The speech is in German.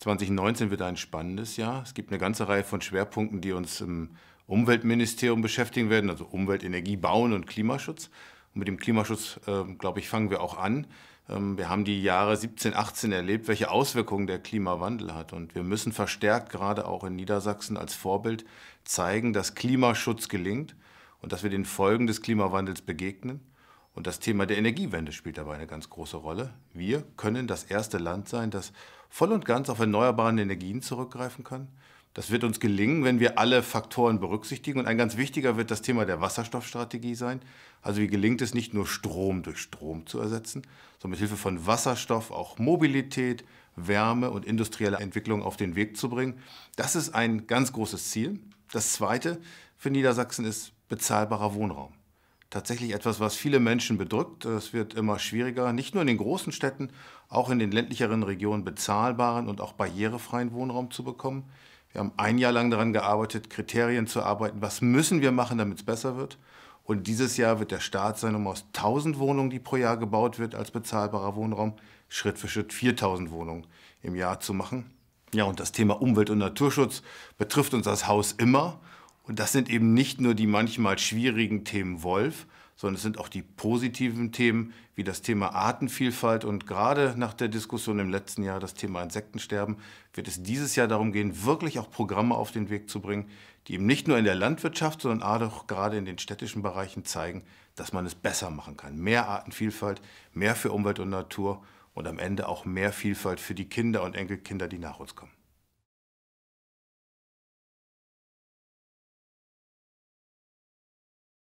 2019 wird ein spannendes Jahr. Es gibt eine ganze Reihe von Schwerpunkten, die uns im Umweltministerium beschäftigen werden, also Umwelt, Energie, Bauen und Klimaschutz. Und mit dem Klimaschutz, äh, glaube ich, fangen wir auch an. Ähm, wir haben die Jahre 17, 18 erlebt, welche Auswirkungen der Klimawandel hat. Und wir müssen verstärkt, gerade auch in Niedersachsen als Vorbild, zeigen, dass Klimaschutz gelingt und dass wir den Folgen des Klimawandels begegnen. Und das Thema der Energiewende spielt dabei eine ganz große Rolle. Wir können das erste Land sein, das voll und ganz auf erneuerbare Energien zurückgreifen kann. Das wird uns gelingen, wenn wir alle Faktoren berücksichtigen. Und ein ganz wichtiger wird das Thema der Wasserstoffstrategie sein. Also wie gelingt es nicht nur Strom durch Strom zu ersetzen, sondern mit Hilfe von Wasserstoff auch Mobilität, Wärme und industrielle Entwicklung auf den Weg zu bringen. Das ist ein ganz großes Ziel. Das Zweite für Niedersachsen ist bezahlbarer Wohnraum tatsächlich etwas, was viele Menschen bedrückt. Es wird immer schwieriger, nicht nur in den großen Städten, auch in den ländlicheren Regionen bezahlbaren und auch barrierefreien Wohnraum zu bekommen. Wir haben ein Jahr lang daran gearbeitet, Kriterien zu arbeiten. Was müssen wir machen, damit es besser wird? Und dieses Jahr wird der Start sein, um aus 1000 Wohnungen, die pro Jahr gebaut wird, als bezahlbarer Wohnraum, Schritt für Schritt 4000 Wohnungen im Jahr zu machen. Ja, und das Thema Umwelt- und Naturschutz betrifft uns als Haus immer. Und das sind eben nicht nur die manchmal schwierigen Themen Wolf, sondern es sind auch die positiven Themen wie das Thema Artenvielfalt und gerade nach der Diskussion im letzten Jahr das Thema Insektensterben wird es dieses Jahr darum gehen, wirklich auch Programme auf den Weg zu bringen, die eben nicht nur in der Landwirtschaft, sondern auch gerade in den städtischen Bereichen zeigen, dass man es besser machen kann. Mehr Artenvielfalt, mehr für Umwelt und Natur und am Ende auch mehr Vielfalt für die Kinder und Enkelkinder, die nach uns kommen.